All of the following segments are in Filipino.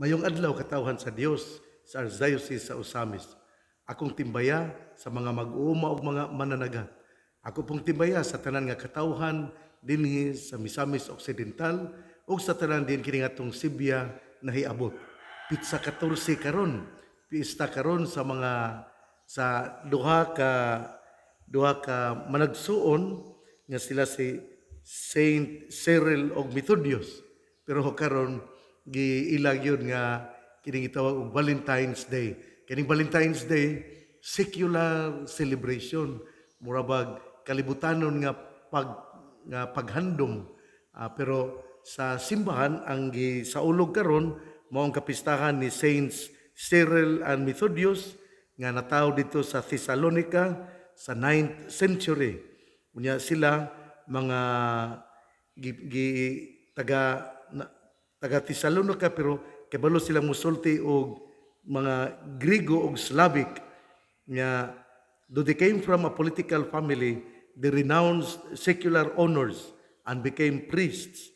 Mayong adlaw katawhan sa Dios sa Archdiocese sa Osamis. Akong timbaya sa mga mag-uuma o mga mananaga. Ako pong timbaya sa tanan nga katawhan dinhi sa Misamis Occidental o sa tanan din kini atong Sibya na hiabot. Pitsa 14 karon, pista karon sa mga sa duha ka duha ka managsuon nga sila si Saint Cyril og Methodius. Pero karon giila yun nga kining itawag og Valentine's Day. Kining Valentine's Day secular celebration murabag kalibutanon nga pag nga paghandom uh, pero sa simbahan ang gi saulog karon mao ang kapistahan ni Saints Cyril and Methodius nga natawo dito sa Thessalonica sa 9th century. Unya sila mga gi, gi taga na, taga Thessalonica pero kabalo sila musulti og mga Grego og Slavic nga though they came from a political family they renounced secular honors and became priests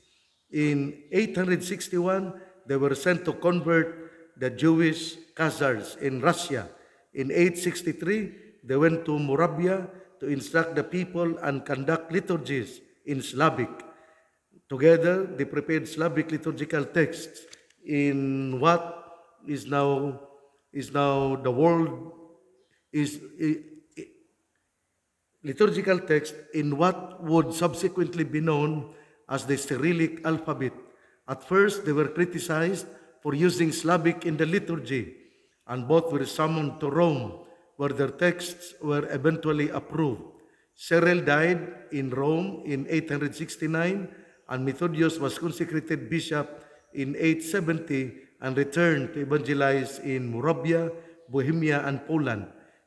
in 861 they were sent to convert the Jewish Khazars in Russia in 863 they went to Moravia to instruct the people and conduct liturgies in Slavic Together, they prepared Slavic liturgical texts in what is now is now the world is, liturgical text in what would subsequently be known as the Cyrillic alphabet. At first, they were criticized for using Slavic in the liturgy, and both were summoned to Rome, where their texts were eventually approved. Cyril died in Rome in 869 and Methodius was consecrated bishop in 870 and returned to evangelize in Moravia, Bohemia, and Poland.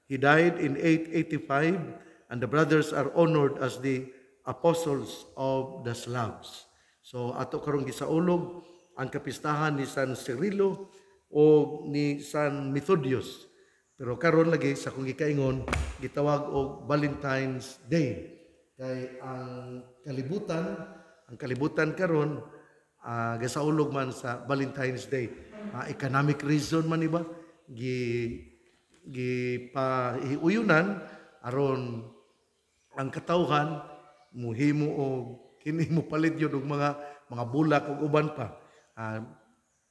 He died in 885, and the brothers are honored as the apostles of the Slavs. So ato karong gisaulog ang kapistahan ni San Cirilo o ni San Methodius. Pero karon lagi sa kung gikaingon, gitawag og Valentine's Day kay ang kalibutan ang kalibutan karon uh, ah, gasaulog man sa Valentine's Day. Uh, economic reason man iba gi gi pa iuyunan aron ang katawhan muhimo og kini mo palit yun og mga mga bulak ug uban pa. Uh,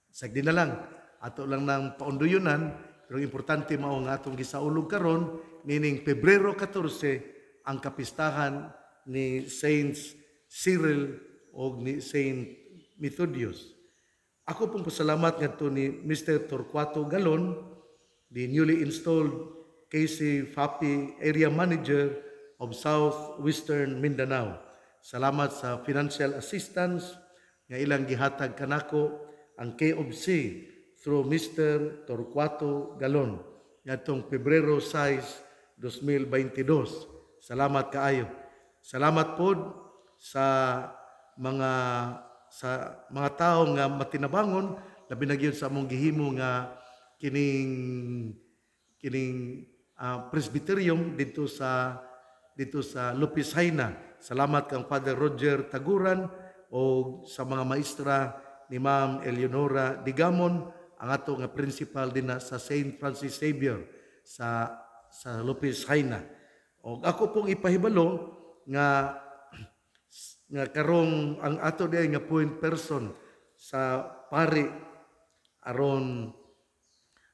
sagdi na lang ato lang nang paunduyunan pero importante mao nga atong gisaulog karon nining Pebrero 14 ang kapistahan ni Saints Cyril o ni Saint Methodius. Ako pong pasalamat nga to ni Mr. Torquato Galon, the newly installed KC FAPI Area Manager of Southwestern Mindanao. Salamat sa financial assistance nga ilang gihatag kanako ang KOBC through Mr. Torquato Galon ngatong Pebrero 6, 2022. Salamat kaayo. Salamat po sa mga sa mga tao nga matinabangon labi na gyud sa among gihimo nga kining kining uh, presbyterium dito sa dito sa Lupis Haina. Salamat kang Father Roger Taguran o sa mga maestra ni Ma'am Eleonora Digamon ang ato nga principal din na sa St. Francis Xavier sa sa Lupis Haina. O ako pong ipahibalo nga nga karong ang ato diay nga point person sa pari aron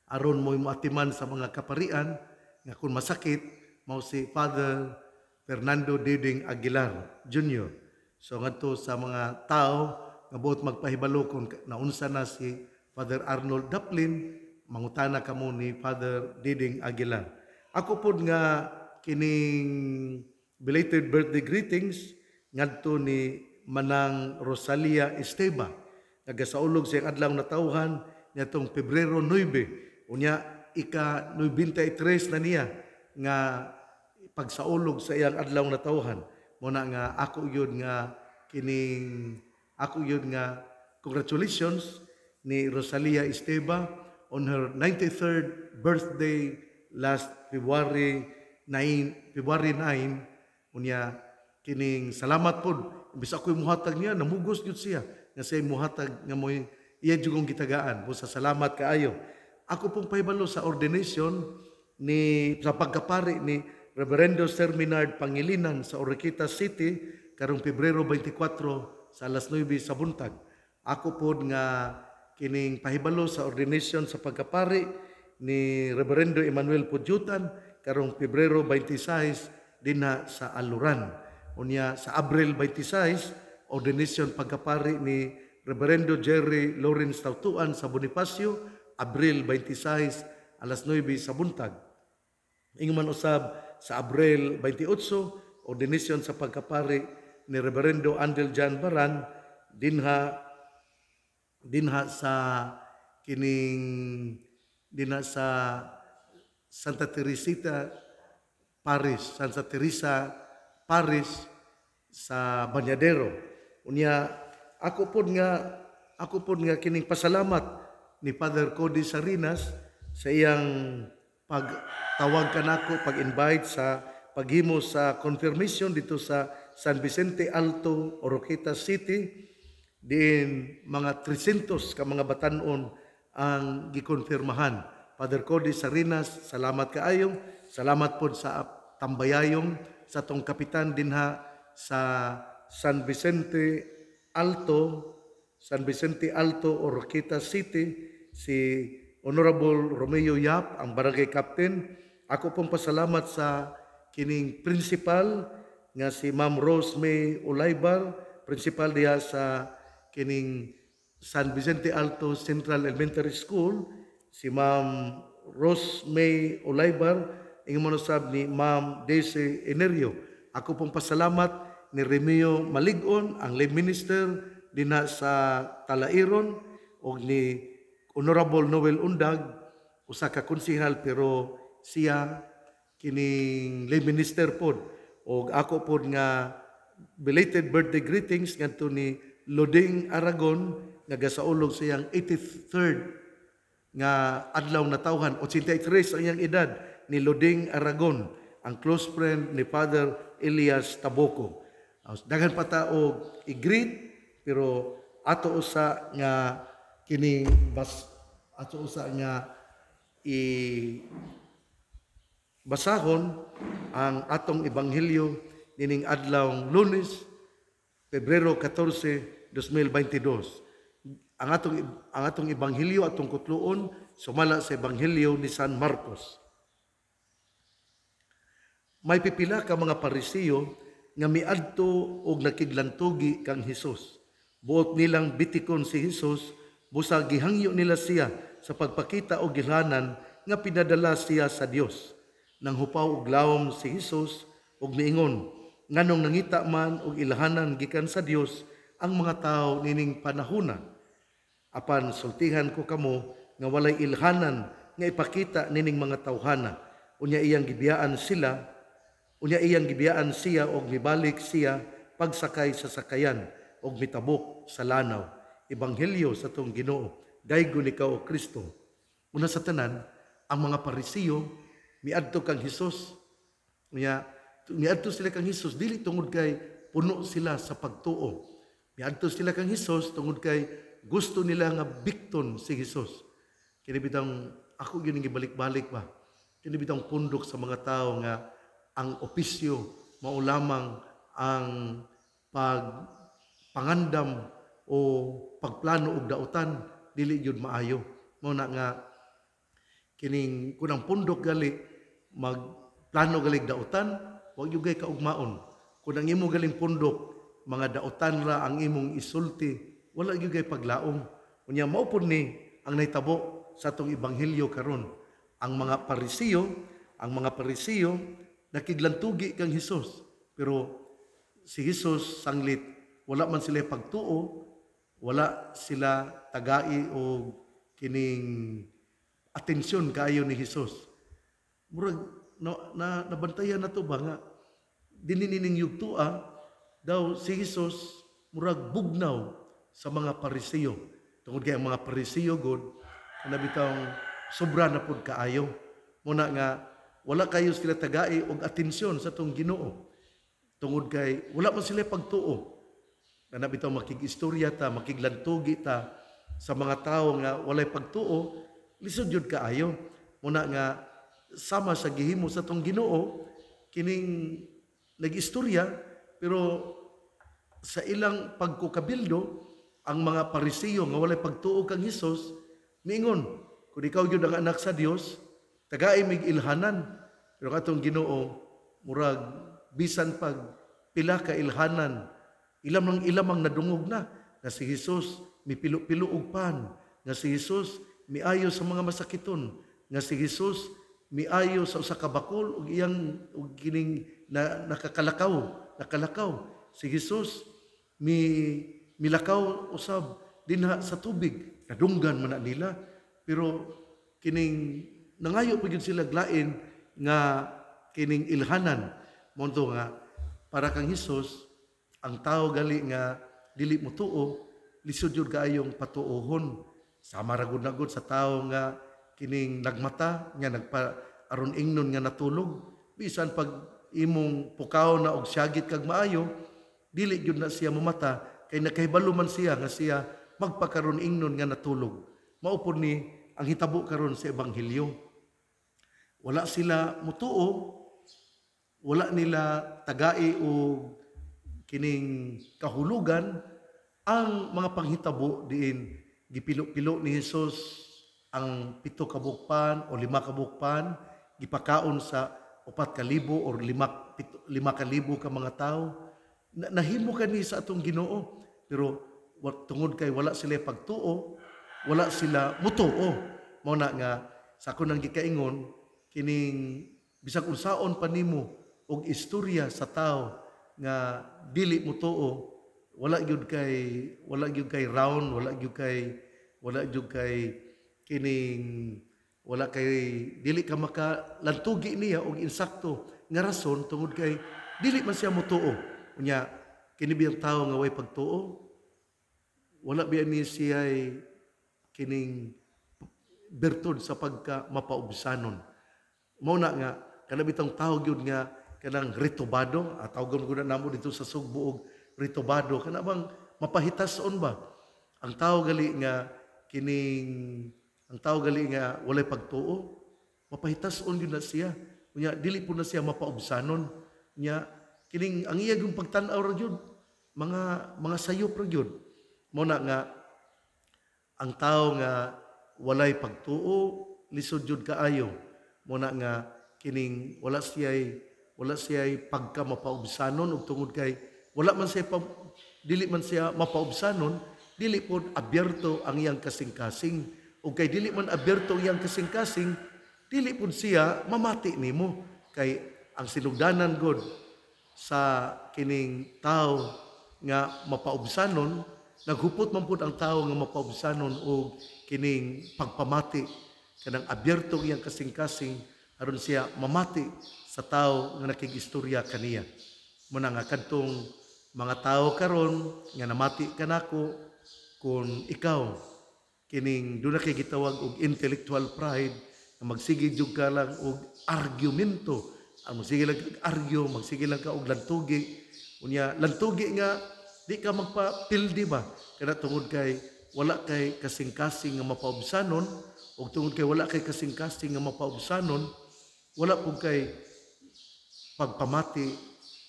aron mo matiman sa mga kaparian nga kun masakit mao si Father Fernando Deding Aguilar Jr. So ngadto sa mga tao nga buot magpahibalo kun naunsa na si Father Arnold Duplin mangutana kamo ni Father Deding Aguilar. Ako pod nga kining belated birthday greetings ngadto ni Manang Rosalia Esteba nagasaulog sa adlaw na tawhan niatong Pebrero 9 unya ika 93 na niya nga pagsaulog sa iyang adlaw na tawhan mo nga ako yun nga kining ako yun nga congratulations ni Rosalia Esteba on her 93rd birthday last February 9 February 9 unya kining salamat pod bis ako'y muhatag niya namugos gyud siya nga siya muhatag nga moy iya jugong gitagaan busa salamat kaayo ako pong pahibalo sa ordination ni sa pagkapari ni Reverendo Sir Pangilinan sa Orikita City karong Pebrero 24 sa alas 9 sa buntag. Ako pod nga kining pahibalo sa ordination sa pagkapari ni Reverendo Emmanuel Pudyutan karong Pebrero 26 dinha sa Aluran unya sa Abril 26 ordination pagkapari ni Reverendo Jerry Lawrence Tautuan sa Bonifacio Abril 26 alas 9 sa buntag. Ingman usab sa Abril 28 ordination sa pagkapari ni Reverendo Andel John Baran dinha dinha sa kining dinha sa Santa Teresita Paris, Santa Teresa parish sa Banyadero. Unya, ako po nga, ako po nga kining pasalamat ni Father Cody Sarinas sa iyang pagtawag kanako, pag-invite sa paghimo sa confirmation dito sa San Vicente Alto, Oroquita City. din mga 300 ka mga batanon ang gikonfirmahan. Father Cody Sarinas, salamat kaayong, salamat po sa tambayayong sa tong kapitan dinha sa San Vicente Alto, San Vicente Alto or Kita City, si Honorable Romeo Yap, ang barangay captain. Ako pong pasalamat sa kining principal nga si Ma'am Rose May Olaybar, principal diya sa kining San Vicente Alto Central Elementary School, si Ma'am Rose May Olaybar, Ingon sab ni Ma'am Daisy Enerio. Ako pong pasalamat ni Remeo Maligon, ang lay minister dina sa Talairon o ni Honorable Noel Undag usa ka konsehal pero siya kining lay minister pod o ako pod nga belated birthday greetings ngadto ni Loding Aragon nga gasaulog siyang 83rd nga adlaw na tawhan 83 sa iyang edad ni Luding Aragon, ang close friend ni Father Elias Taboko. Dagan pa tao i-greet pero ato usa nga kini bas ato usa nga i basahon ang atong ebanghelyo nining adlaw Lunes Pebrero 14 2022 ang atong ang atong ebanghelyo atong kutluon sumala sa ebanghelyo ni San Marcos may pipila ka mga parisiyo nga miadto og nakiglantugi kang Hesus. Buot nilang bitikon si Hesus busa gihangyo nila siya sa pagpakita og gilhanan nga pinadala siya sa Dios. Nang hupaw og lawom si Hesus og miingon, nganong nangita man og ilahanan gikan sa Dios ang mga tawo nining panahuna. Apan sultihan ko kamo nga walay ilhanan nga ipakita nining mga tawhana unya iyang gibiyaan sila Unya iyang gibiyaan siya og mibalik siya pagsakay sa sakayan og mitabok sa lanaw. Ebanghelyo sa tong Ginoo, daygo ni o Kristo. Una sa tanan, ang mga Pariseo miadto kang Hesus. Unya miadto sila kang Hesus dili tungod kay puno sila sa pagtuo. Miadto sila kang Hesus tungod kay gusto nila nga bikton si Hesus. Kini bitang ako gyud gibalik-balik ba. Kini bitang pundok sa mga tao nga ang opisyo, mao lamang ang pangandam o pagplano og dautan dili gyud maayo. Mao na nga kining kunang pundok gali magplano gali dautan, wa gyud kay kaugmaon. Kun ang imo galing pundok, mga dautan ra ang imong isulti, wala gyud kay paglaom. Unya mao pud ni ang naitabo sa tong ebanghelyo karon. Ang mga parisiyo, ang mga parisiyo nakiglantugi kang Hesus. Pero si Hesus sanglit, wala man sila pagtuo, wala sila tagai o kining atensyon kaayo ni Hesus. Murag no, na, nabantayan na to ba nga dininining yugtua daw si Hesus murag bugnaw sa mga Pariseo. Tungod kay ang mga Pariseo god na bitawng sobra na pud kaayo. Muna nga wala kayo sila tagai og atensyon sa tong Ginoo. Tungod kay wala man sila pagtuo. Na bitaw makigistorya ta, makiglantugi ta sa mga tao nga walay pagtuo, lisod jud kaayo. Muna nga sama sa gihimo sa tong Ginoo kining nagistorya pero sa ilang pagkukabildo ang mga parisiyo nga walay pagtuo kang Hesus miingon kung ikaw gyud ang anak sa Dios Tagaimig ilhanan. Pero katong ginoo, murag, bisan pag pila ka ilhanan, ilam ilamang ilamang nadungog na, nga si Jesus, mi pilo-pilo pan, nga si Jesus, miayo sa mga masakiton, nga si Jesus, miayo sa usa ka bakol ug iyang ug kining na, nakakalakaw, nakalakaw. Si Jesus, mi milakaw usab dinha sa tubig, kadunggan man nila, pero kining nangayo pa gyud sila glain nga kining ilhanan mo nga para kang Hesus ang tao gali nga dili mo tuo lisod yun kaayong patuohon sama ragod nagod sa tao nga kining nagmata nga nagpa aron ingnon nga natulog bisan pag imong pukaw na og siyagit kag maayo dili gyud na siya mamata kay nakahibalo man siya nga siya magpakaron ingnon nga natulog maupod ni ang hitabo karon sa ebanghelyo wala sila mutuo, wala nila tagai o kining kahulugan, ang mga panghitabo diin gipilo-pilo ni Hesus ang pito kabukpan o lima kabukpan gipakaon sa upat ka libo o lima, pito, lima ka ka mga tao na, nahimo ka sa atong Ginoo pero tungod kay wala sila pagtuo wala sila mutuo mao na nga sa ako nang gikaingon kining bisag unsaon pa nimo og istorya sa tao nga dili mo tuo wala gyud kay wala gyud kay round wala gyud kay wala gyud kay kining wala kay dili ka makalantugi niya og insakto nga rason tungod kay dili man siya motuo unya kini biyang tawo nga way pagtuo wala biya ni siya kining bertod sa pagka mapaubsanon mo na nga kanang bitang tawag yun nga kanang ritubado, at ah, tawagon ko na namo dito sa sugbuog ritubado, kanabang bang mapahitason ba? Ang tao gali nga kining ang tao gali nga walay pagtuo, mapahitason yun na siya. Unya dili po na siya mapaubsanon nya kining ang iya yung pagtanaw aw ra gyud mga mga sayop ra gyud mo na nga ang tao nga walay pagtuo lisod jud kaayo muna nga kining wala siyay wala siyay pagka mapaubsanon ug tungod kay wala man siya dili man siya mapaubsanon dili pod abierto ang iyang kasing-kasing ug kay dili man abierto ang iyang kasing-kasing dili pod siya mamati nimo kay ang sinugdanan god sa kining tao nga mapaubsanon naghupot man pud ang tao nga mapaubsanon og kining pagpamati kanang abiertong iyang kasing-kasing aron siya mamati sa tao nga nakigistorya kaniya. Muna nga kantong mga tao karon nga namati kanako kung ikaw kining duna kay gitawag og intellectual pride nga magsige jud ka lang og argumento ang magsige lang kag argue magsige lang ka og lantugi unya lantugi nga di ka magpapildi ba kada tungod kay wala kay kasing-kasing nga mapaubsanon ug tungod kay wala kay kasing casting nga mapaubsanon wala pud kay pagpamati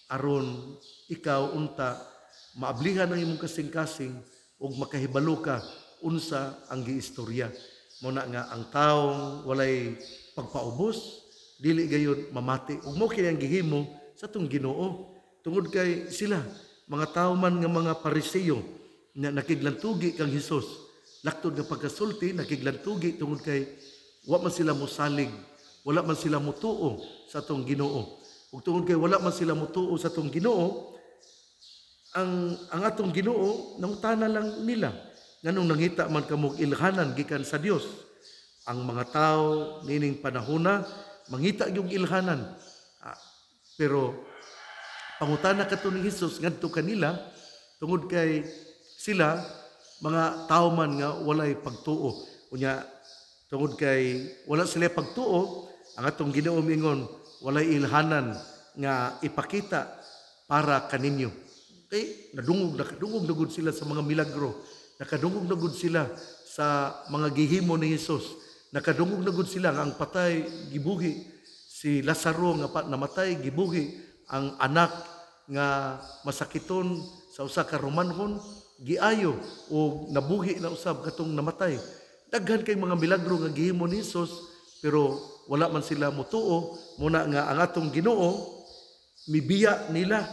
aron ikaw unta maablihan ang imong kasing-kasing ug makahibalo ka unsa ang giistorya mo na nga ang taong walay pagpaubos dili gayon mamati ug mo kini gihimo sa tung Ginoo tungod kay sila mga tao man nga mga pariseyo na nakiglantugi kang Hesus Laktod nga pagkasulti, nagiglantugi tungod kay wa man sila mosalig wala man sila mutuo sa tong Ginoo. Ug tungod kay wala man sila mutuo sa tong Ginoo, ang ang atong Ginoo nangutana lang nila nganong nangita man kamog ilhanan gikan sa Dios. Ang mga tao nining panahona mangita yung ilhanan. Ah, pero pangutana kato ni Hesus ngadto kanila tungod kay sila mga tao man nga walay pagtuo. Unya, tungod kay wala sila pagtuo, ang atong Ginoo mingon walay ilhanan nga ipakita para kaninyo. Okay? Nadungog, nakadungog na sila sa mga milagro. Nakadungog na sila sa mga gihimo ni Hesus. Nakadungog na sila nga ang patay gibuhi. si Lazaro nga pa, namatay gibugi ang anak nga masakiton sa usa ka Romanhon giayo o nabuhi na usab katong namatay. Daghan kay mga milagro nga gihimo ni Hesus pero wala man sila motuo muna nga ang atong Ginoo mibiya nila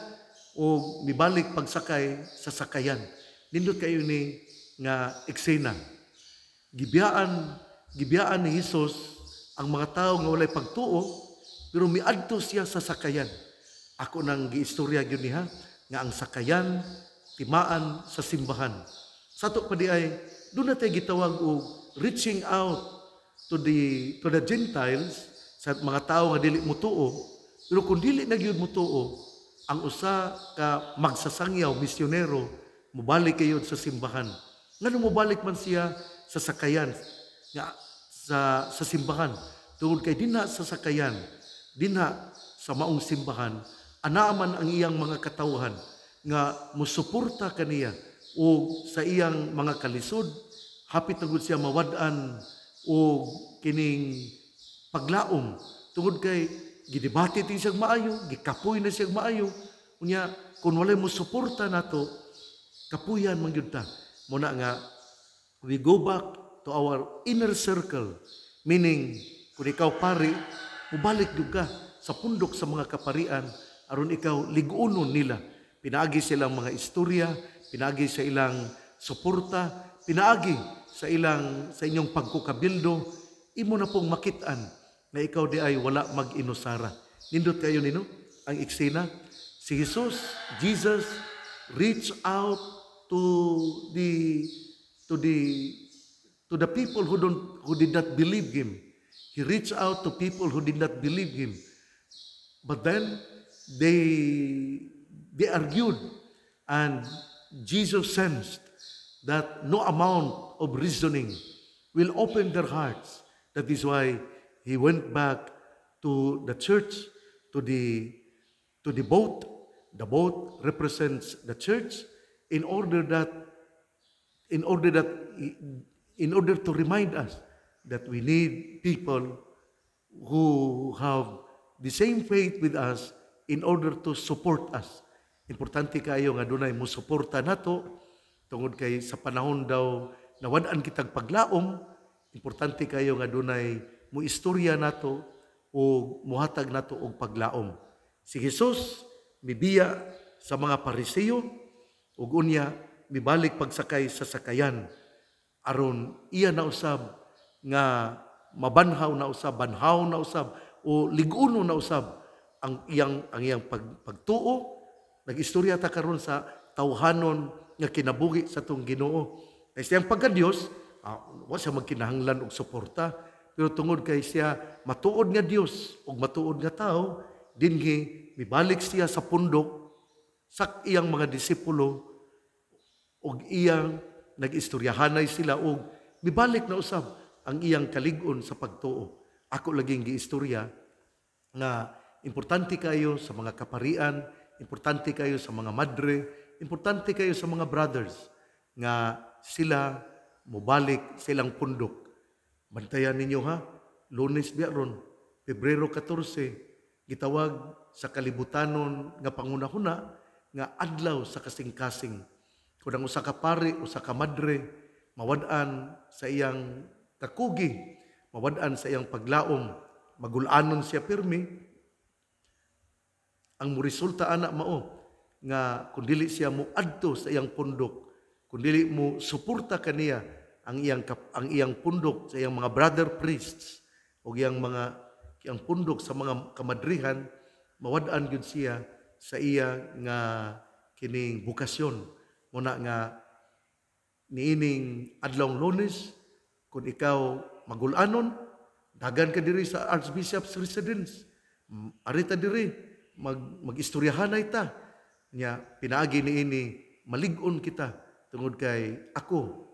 o mibalik pagsakay sa sakayan. Nindot kayo ni nga eksena. Gibiyaan gibiyaan ni Hesus ang mga tao nga walay pagtuo pero miadto siya sa sakayan. Ako nang giistorya gyud niha nga ang sakayan timaan sa simbahan. Sa ito pa di ay, doon natin gitawag o reaching out to the, to the Gentiles, sa mga tao nga dili mo tuo, pero kung dili nagyud mo tuo, ang usa ka magsasangyaw, misyonero, mubalik kayo sa simbahan. Nga mubalik man siya sa sakayan, nga, sa, sa simbahan. Tungod kay dinha sa sakayan, dinha sa maong simbahan, anaaman ang iyang mga katauhan nga musuporta kaniya o sa iyang mga kalisod hapit na gud siya mawad-an o kining paglaom tungod kay gidebate tin siya maayo gikapoy na siya maayo unya kun wala mo suporta nato kapuyan man gyud ta mo na nga we go back to our inner circle meaning kun ikaw pari mubalik gyud ka sa pundok sa mga kaparian aron ikaw ligunon nila pinagi sa ilang mga istorya, pinagi sa ilang suporta, pinaagi sa ilang sa inyong pagkukabildo, imo na pong makitaan na ikaw di ay wala mag-inusara. Nindot kayo nino ang eksena. Si Jesus, Jesus reach out to the to the to the people who don't who did not believe him. He reached out to people who did not believe him. But then they they argued, and Jesus sensed that no amount of reasoning will open their hearts. That is why he went back to the church, to the, to the boat. The boat represents the church in order that, in order that, in order to remind us that we need people who have the same faith with us in order to support us Importante kayo nga dunay mo suporta nato tungod kay sa panahon daw nawadaan kitag paglaom, importante kayo nga dunay mo istorya nato o muhatag nato og paglaom. Si Jesus mibiya sa mga Pariseo ug unya mibalik pagsakay sa sakayan aron iya na usab nga mabanhaw na usab, banhaw na usab o liguno na usab ang iyang ang iyang pag, pagtuo Nag-istorya ta karon sa tawhanon nga kinabuhi sa tong Ginoo. Kay siyang pagka Dios, ah, wa siya magkinahanglan og suporta, pero tungod kay siya matuod nga Dios ug matuod nga tao, dinhi mibalik siya sa pundok sa iyang mga disipulo ug iyang nagistoryahanay sila og mibalik na usab ang iyang kalig-on sa pagtuo. Ako laging giistorya nga importante kayo sa mga kaparian, Importante kayo sa mga madre, importante kayo sa mga brothers nga sila mobalik silang pundok. Bantayan ninyo ha, Lunes biyaron, Pebrero 14, gitawag sa kalibutanon nga pangunahuna nga adlaw sa kasing-kasing. Kung ang usa ka pare o ka madre, mawad-an sa iyang kakugi, mawad-an sa iyang paglaom, magulanon siya pirmi, ang mo resulta ana mao nga kun dili siya mo adto sa iyang pundok, kun dili mo suporta kaniya ang iyang ang iyang pundok sa iyang mga brother priests o iyang mga iyang pundok sa mga kamadrihan, mawad-an gyud siya sa iya nga kining bukasyon muna nga niining adlong Lunes kung ikaw magulanon dagan ka diri sa Archbishop's residence arita diri mag magistoryahan na ita nya pinaagi ni ini malig-on kita tungod kay ako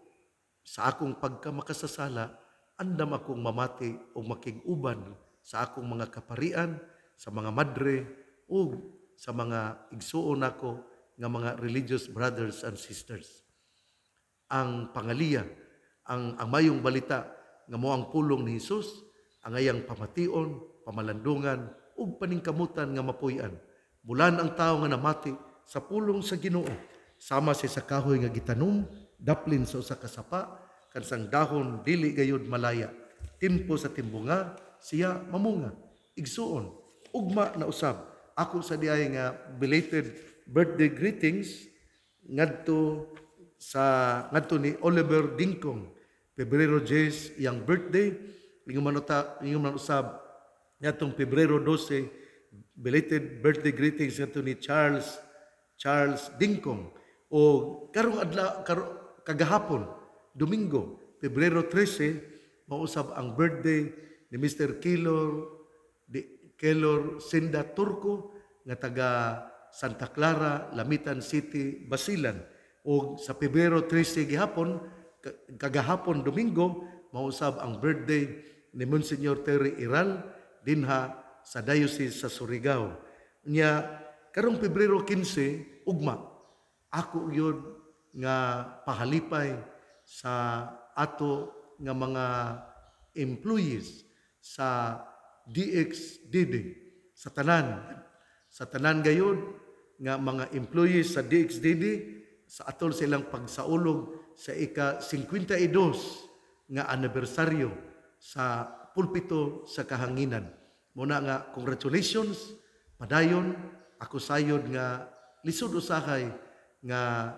sa akong pagka pagkamakasasala andam akong mamati o makiguban sa akong mga kaparian sa mga madre o sa mga igsuon nako nga mga religious brothers and sisters ang pangaliya ang ang mayong balita nga mo ang pulong ni Hesus ang ayang pamation pamalandungan ug paningkamutan nga mapuy-an. Bulan ang tao nga namati sa pulong sa Ginoo sama si sa kahoy nga gitanom daplin sa usa ka sapa kansang dahon dili gayud malaya timpo sa timbunga siya mamunga igsuon ugma na usab ako sa diay nga belated birthday greetings ngadto sa ngadto ni Oliver Dingkong Pebrero Jays yang birthday ingon man usab Yatong Pebrero 12, belated birthday greetings ato ni Charles Charles Dingkong o karong adla, karong kagahapon Domingo Pebrero 13 mausab ang birthday ni Mr. Kelor di Kelor Senda Turco nga taga Santa Clara, Lamitan City, Basilan o sa Pebrero 13 gihapon kagahapon Domingo mausab ang birthday ni Monsignor Terry Iral dinha sa diocese sa Surigao. Nya karong Pebrero 15 ugma ako yun nga pahalipay sa ato nga mga employees sa DXDD sa tanan sa tanan gayud nga mga employees sa DXDD sa atol silang pagsaulog sa ika 52 nga anibersaryo sa pulpito sa kahanginan. Muna nga, congratulations, padayon, ako sayod nga lisod usahay nga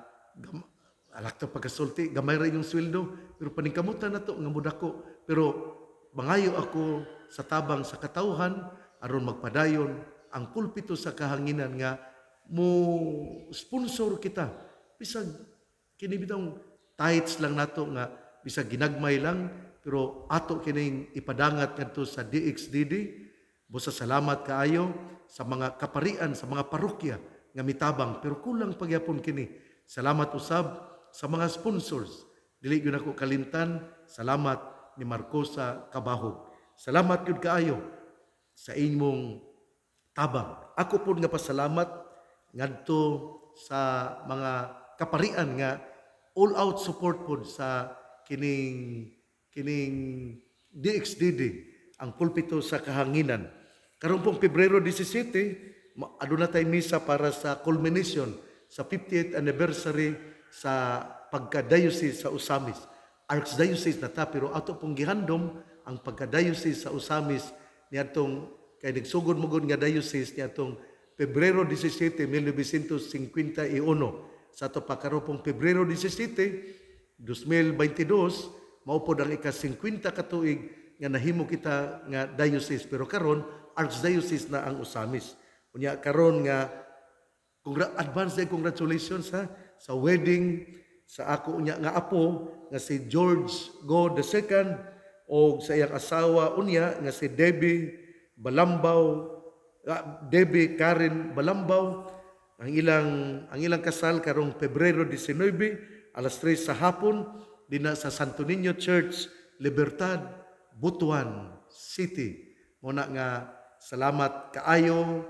alakta pagkasulti, gamay ra yung sweldo, pero paningkamutan na to, nga mudako. Pero mangayo ako sa tabang sa katauhan, aron magpadayon ang pulpito sa kahanginan nga mo sponsor kita. Bisag kinibitang tights lang nato nga bisag ginagmay lang pero ato kining ipadangat ngadto sa DXDD, busa salamat kaayo sa mga kaparian, sa mga parokya nga mitabang pero kulang pagyapon kini. Salamat usab sa mga sponsors. Dili gyud ako kalintan. Salamat ni Marcosa Kabahog. Salamat gyud kaayo sa inyong tabang. Ako pud nga pasalamat ngadto sa mga kaparian nga all out support pod sa kining kining DXDD ang pulpito sa kahanginan. Karon pong Pebrero 17, aduna tay misa para sa culmination sa 58th anniversary sa pagka-diocese sa Usamis. Archdiocese na ta pero ato pong gihandom ang pagka-diocese sa Usamis niadtong kay nagsugod mugod nga diocese niadtong Pebrero 17, 1951 sa ato pakaropong Pebrero 17, 2022 Maupod ang ika-50 katuig nga nahimo kita nga diocese pero karon archdiocese na ang usamis. Unya karon nga congra- advance congratulations ha sa wedding sa ako unya nga apo nga si George Go the second o sa iyang asawa unya nga si Debbie Balambaw uh, Debbie Karen Balambaw ang ilang ang ilang kasal karong Pebrero 19 alas 3 sa hapon din sa Santo Niño Church, Libertad, Butuan City. Muna nga, salamat kaayo,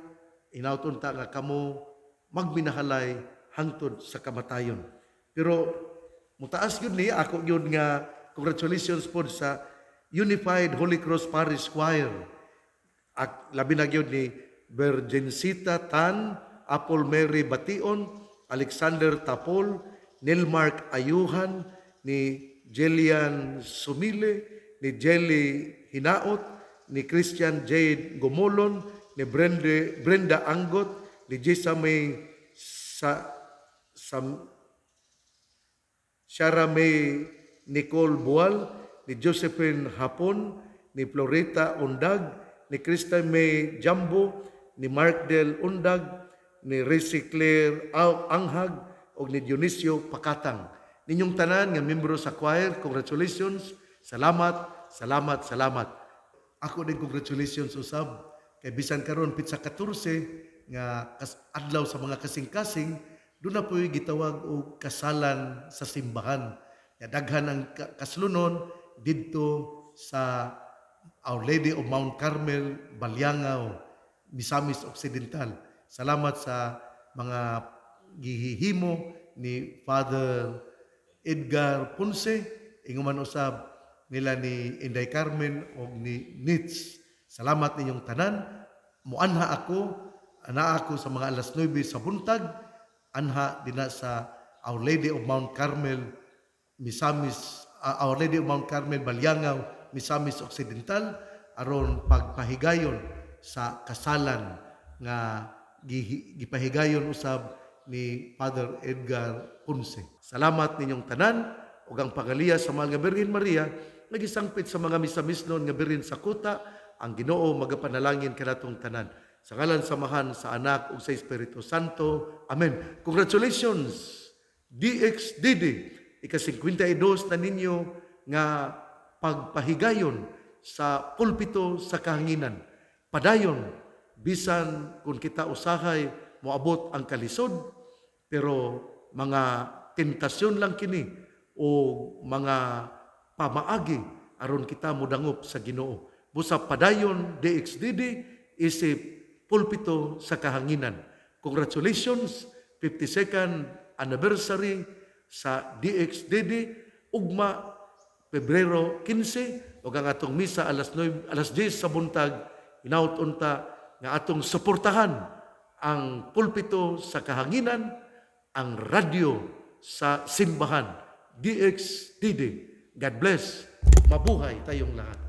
inautunta ta nga kamo, magminahalay hangtod sa kamatayon. Pero, mutaas yun ni, ako yun nga, congratulations po sa Unified Holy Cross Parish Choir. At labi na yun ni Virgencita Tan, Apple Mary Bation, Alexander Tapol, Neil Mark Ayuhan, ni Jelian Sumile, ni Jelly Hinaot, ni Christian Jade Gomolon, ni Brenda, Brenda Angot, ni Jessa May Sa, Sam, Shara May Nicole Bual, ni Josephine Hapon, ni Florita Undag, ni Krista May Jumbo, ni Mark Del Undag, ni Rizzi Claire Anghag, o ni Dionisio Pakatang ninyong tanan nga membro sa choir, congratulations, salamat, salamat, salamat. Ako din congratulations usab kay bisan karon pitsa 14 nga adlaw sa mga kasing-kasing doon na po'y gitawag og kasalan sa simbahan. Daghan ang kaslunon didto sa Our Lady of Mount Carmel, Balyangaw, Misamis Occidental. Salamat sa mga gihihimo ni Father Edgar Ponce, inguman usab nila ni Inday Carmen o ni Nitz. Salamat ninyong tanan. Muanha ako, ana ako sa mga alas 9 sa buntag, anha dina sa Our Lady of Mount Carmel, Misamis, uh, Our Lady of Mount Carmel, Balyangaw, Misamis Occidental, aron pagpahigayon sa kasalan nga gipahigayon usab ni Father Edgar Ponce. Salamat ninyong tanan ug ang pagaliya sa mahal nga Birhen Maria nagisangpit sa mga misamisnon nga Birhen sa kuta ang Ginoo magapanalangin kanatong tanan. Sa ngalan samahan sa anak ug sa Espiritu Santo. Amen. Congratulations DXDD ika-52 na ninyo nga pagpahigayon sa pulpito sa kahanginan. Padayon bisan kung kita usahay moabot ang kalisod pero mga tentasyon lang kini o mga pamaagi aron kita mudangop sa Ginoo. Busa padayon DXDD isip pulpito sa kahanginan. Congratulations 52nd anniversary sa DXDD ugma Pebrero 15 ug ang atong misa alas 9 alas 10 sa buntag inaut unta nga atong suportahan ang pulpito sa kahanginan ang radyo sa simbahan. DXTD. God bless. Mabuhay tayong lahat.